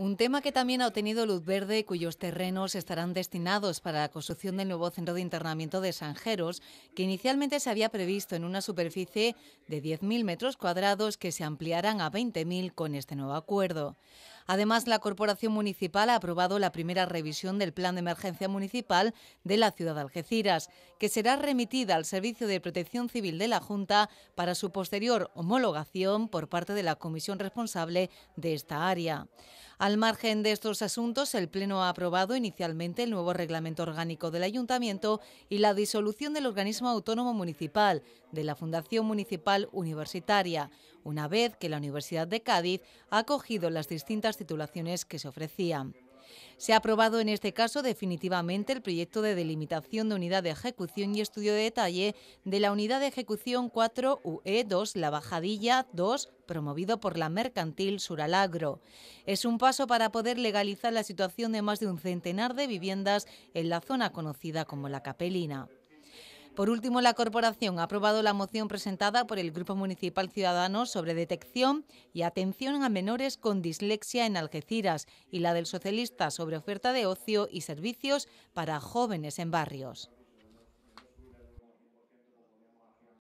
Un tema que también ha obtenido luz verde, cuyos terrenos estarán destinados para la construcción del nuevo centro de internamiento de Sanjeros, que inicialmente se había previsto en una superficie de 10.000 metros cuadrados que se ampliarán a 20.000 con este nuevo acuerdo. Además, la Corporación Municipal ha aprobado la primera revisión del Plan de Emergencia Municipal de la ciudad de Algeciras, que será remitida al Servicio de Protección Civil de la Junta para su posterior homologación por parte de la comisión responsable de esta área. Al margen de estos asuntos, el Pleno ha aprobado inicialmente el nuevo reglamento orgánico del Ayuntamiento y la disolución del organismo autónomo municipal, de la Fundación Municipal Universitaria, una vez que la Universidad de Cádiz ha acogido las distintas titulaciones que se ofrecían. Se ha aprobado en este caso definitivamente el proyecto de delimitación de unidad de ejecución y estudio de detalle de la unidad de ejecución 4 UE2 La Bajadilla 2 promovido por la mercantil Suralagro. Es un paso para poder legalizar la situación de más de un centenar de viviendas en la zona conocida como La Capelina. Por último, la Corporación ha aprobado la moción presentada por el Grupo Municipal Ciudadanos sobre detección y atención a menores con dislexia en Algeciras y la del socialista sobre oferta de ocio y servicios para jóvenes en barrios.